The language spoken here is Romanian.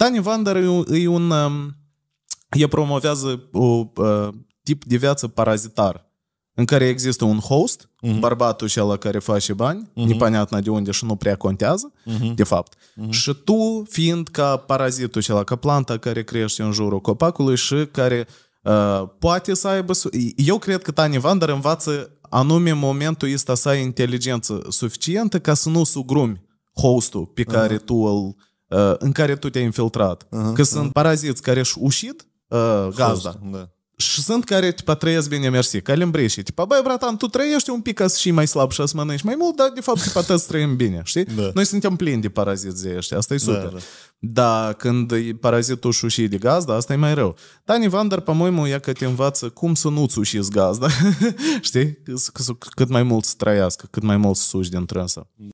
Danny Vander e un... E um, promovează un uh, tip de viață parazitar în care există un host, uh-huh. bărbatul și care face bani, uh-huh. Mhm. nepanatna de unde și nu prea contează, uh-huh. de fapt. Uh-huh. Și tu, fiind ca parazitul și ca planta care crește în jurul copacului și care uh, poate să aibă... Eu cred că Tani Vander învață anume momentul ăsta să ai inteligență suficientă ca să nu sugrumi hostul pe care uh-huh. tu îl Uh, în care tu te-ai infiltrat. Uh-huh, că uh-huh. sunt paraziți care își ușit uh, gazda. Host, da. Și sunt care, tipa, trăiesc bine, mersi, ca limbrișii. Tipa, băi, bratan, tu trăiești un pic ca și mai slab și să mănânci mai mult, dar, de fapt, tipa, te trăim bine, știi? Da. Noi suntem plini de paraziți de ăștia, asta e da, super. Da, da. Da, când e parazitul și ușii de gazda, asta e mai rău. Dani Vander, pe moimul, ea că te învață cum să nu-ți ușiți gazda, știi? Cât mai mult să trăiască, cât mai mult să suși din trânsă.